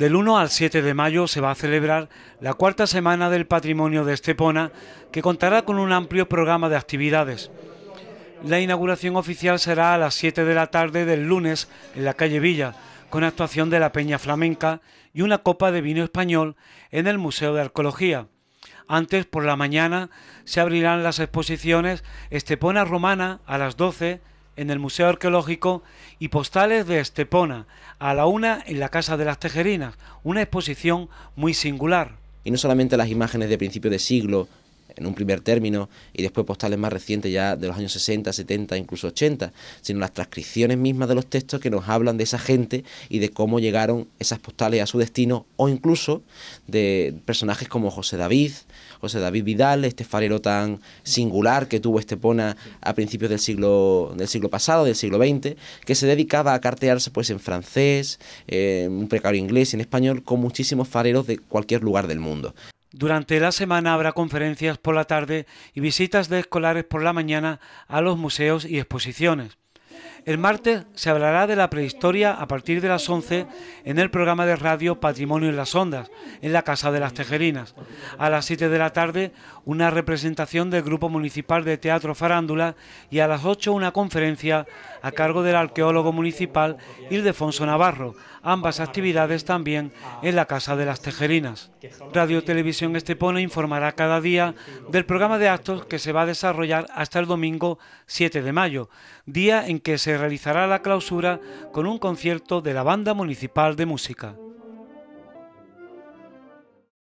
Del 1 al 7 de mayo se va a celebrar la cuarta semana del patrimonio de Estepona, que contará con un amplio programa de actividades. La inauguración oficial será a las 7 de la tarde del lunes en la calle Villa, con actuación de la Peña Flamenca y una copa de vino español en el Museo de Arqueología. Antes, por la mañana, se abrirán las exposiciones Estepona Romana a las 12, en el Museo Arqueológico y Postales de Estepona, a la una en la Casa de las Tejerinas, una exposición muy singular. Y no solamente las imágenes de principio de siglo en un primer término y después postales más recientes ya de los años 60, 70, incluso 80, sino las transcripciones mismas de los textos que nos hablan de esa gente y de cómo llegaron esas postales a su destino o incluso de personajes como José David, José David Vidal, este farero tan singular que tuvo Estepona a principios del siglo, del siglo pasado, del siglo XX, que se dedicaba a cartearse pues en francés, en eh, un precario inglés y en español con muchísimos fareros de cualquier lugar del mundo. Durante la semana habrá conferencias por la tarde y visitas de escolares por la mañana a los museos y exposiciones. El martes se hablará de la prehistoria a partir de las 11 en el programa de radio Patrimonio en las Ondas, en la Casa de las Tejerinas. A las 7 de la tarde, una representación del Grupo Municipal de Teatro Farándula y a las 8 una conferencia a cargo del arqueólogo municipal Ildefonso Navarro, ambas actividades también en la Casa de las Tejerinas. Radio Televisión Estepona informará cada día del programa de actos que se va a desarrollar hasta el domingo 7 de mayo, día en que se realizará la clausura con un concierto de la Banda Municipal de Música.